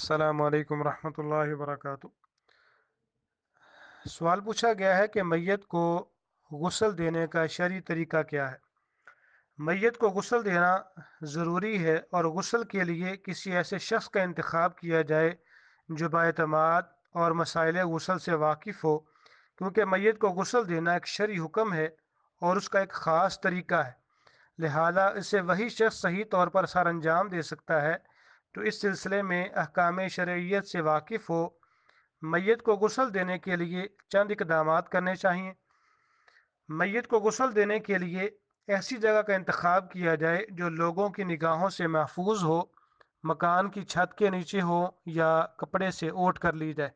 अल्लाम रहमतुल्लाहि वरहमत वबरकatuh सवाल पूछा गया है कि मैत को गसल देने का शरी तरीका क्या है मैत को गसल देना ज़रूरी है और गसल के लिए किसी ऐसे शख्स का इंतखब किया जाए जो बातमाद और मसाइल गसल से वाकिफ़ हो क्योंकि मैत को गसल देना एक शरी हुक्म है और उसका एक ख़ास तरीका है लिहाजा इसे वही शख्स सही तौर पर सर अंजाम दे सकता है तो इस सिलसिले में अहकाम शरीयत से वाकिफ़ हो मैत को गसल देने के लिए चंद इकदाम करने चाहिए मैत को गसल देने के लिए ऐसी जगह का इंतखब किया जाए जो लोगों की निगाहों से महफूज हो मकान की छत के नीचे हो या कपड़े से ओट कर ली जाए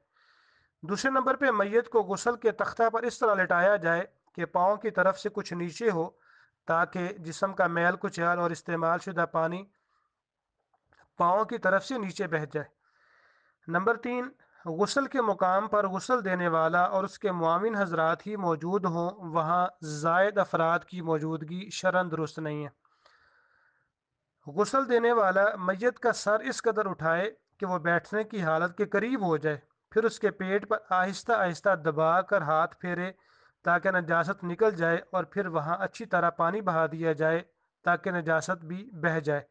दूसरे नंबर पर मैत को गसल के तख्ता पर इस तरह लिटाया जाए कि पाँव की तरफ से कुछ नीचे हो ताकि जिसम का मैल कुचैल और इस्तेमाल शुदा पानी पाओ की तरफ से नीचे बह जाए नंबर तीन गसल के मुकाम पर गसल देने वाला और उसके मामिन हजरात ही मौजूद हों वहाँ जायद अफराद की मौजूदगी शरण दुरुस्त नहीं है गसल देने वाला मैत का सर इस कदर उठाए कि वह बैठने की हालत के करीब हो जाए फिर उसके पेट पर आहिस्ता आहिस्ता दबा कर हाथ फेरे ताकि नजास्त निकल जाए और फिर वहाँ अच्छी तरह पानी बहा दिया जाए ताकि नजास्त भी बह जाए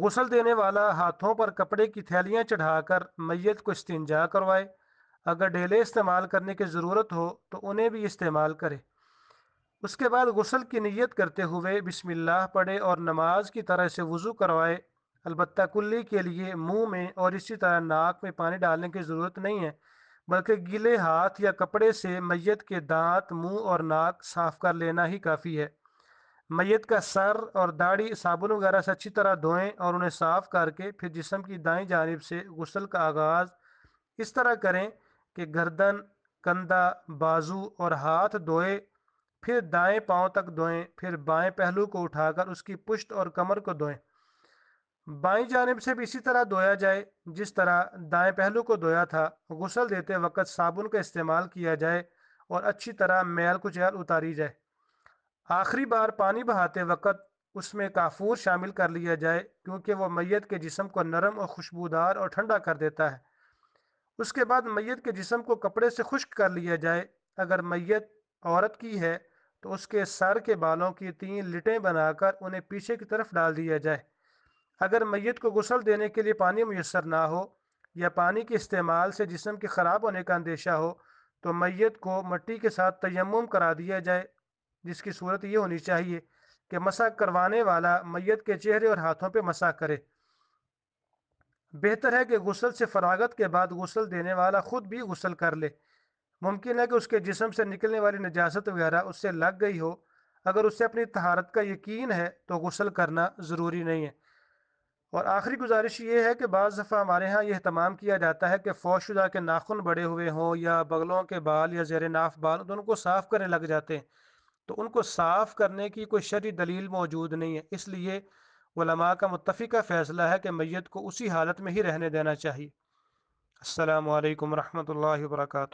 गसल देने वाला हाथों पर कपड़े की थैलियाँ चढ़ाकर मैयत को इस्तीजा करवाए अगर डेले इस्तेमाल करने की ज़रूरत हो तो उन्हें भी इस्तेमाल करे उसके बाद गसल की नीयत करते हुए बिस्मिल्लाह पढ़े और नमाज की तरह से वज़ू करवाए अलबत् कुल्ली के लिए मुंह में और इसी तरह नाक में पानी डालने की ज़रूरत नहीं है बल्कि गीले हाथ या कपड़े से मैयत के दांत मुंह और नाक साफ कर लेना ही काफ़ी है मैत का सर और दाढ़ी साबुन वगैरह से अच्छी तरह धोएं और उन्हें साफ़ करके फिर जिसम की दाई जानब से गसल का आगाज़ इस तरह करें कि गर्दन कंधा बाजू और हाथ धोए फिर दाएं पांव तक धोएं फिर बाएं पहलू को उठाकर उसकी पुश्त और कमर को धोएं बाई जानब से भी इसी तरह धोया जाए जिस तरह दाएं पहलू को धोया था गसल देते वक्त साबुन का इस्तेमाल किया जाए और अच्छी तरह मैल कुचैल उतारी जाए आखिरी बार पानी बहाते वक्त उसमें काफूर शामिल कर लिया जाए क्योंकि वह मैत के जिसम को नरम और खुशबूदार और ठंडा कर देता है उसके बाद मैत के जिसम को कपड़े से खुश्क कर लिया जाए अगर मैत औरत की है तो उसके सर के बालों की तीन लिटें बनाकर उन्हें पीछे की तरफ डाल दिया जाए अगर मैत को गुसल देने के लिए पानी मैसर ना हो या पानी के इस्तेमाल से जिसम के ख़राब होने का अंदेशा हो तो मैत को मट्टी के साथ तयम करा दिया जाए जिसकी सूरत ये होनी चाहिए कि मसा करवाने वाला मैत के चेहरे और हाथों पर मसा करे बेहतर है कि गसल से फरागत के बाद गसल देने वाला ख़ुद भी गसल कर ले मुमकिन है कि उसके जिसम से निकलने वाली नजास्त वगैरह उससे लग गई हो अगर उससे अपनी तहारत का यकीन है तो गसल करना ज़रूरी नहीं है और आखिरी गुजारिश ये है कि बज़ दफ़ा हमारे यहाँ यह तमाम किया जाता है कि शुदा के नाखून बड़े हुए हों या बगलों के बाल या जेर नाफ बाल दोनों उनको साफ़ करने लग जाते हैं तो उनको साफ करने की कोई शरी दलील मौजूद नहीं है इसलिए वलमा का मुतफ़ा फ़ैसला है कि मैत को उसी हालत में ही रहने देना चाहिए असलकम वरहमल वर्का